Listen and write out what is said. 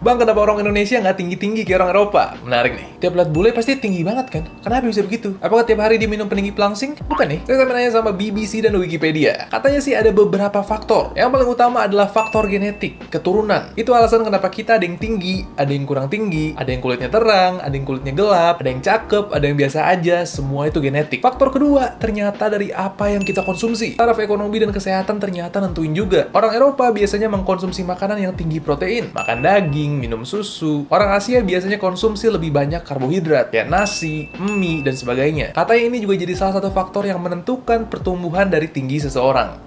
Bang, kenapa orang Indonesia nggak tinggi-tinggi kayak orang Eropa? Menarik nih. Tiap lihat bule pasti tinggi banget kan? Kenapa bisa begitu? Apakah tiap hari diminum peninggi pelangsing? Bukan nih. Saya menanya sama BBC dan Wikipedia. Katanya sih ada beberapa faktor. Yang paling utama adalah faktor genetik, keturunan. Itu alasan kenapa kita ada yang tinggi, ada yang kurang tinggi, ada yang kulitnya terang, ada yang kulitnya gelap, ada yang cakep, ada yang biasa aja. Semua itu genetik. Faktor kedua, ternyata dari apa yang kita konsumsi. Taraf ekonomi dan kesehatan ternyata nentuin juga. Orang Eropa biasanya mengkonsumsi makanan yang tinggi protein, makan daging, daging, minum susu. Orang Asia biasanya konsumsi lebih banyak karbohidrat, kayak nasi, mie, dan sebagainya. Katanya ini juga jadi salah satu faktor yang menentukan pertumbuhan dari tinggi seseorang.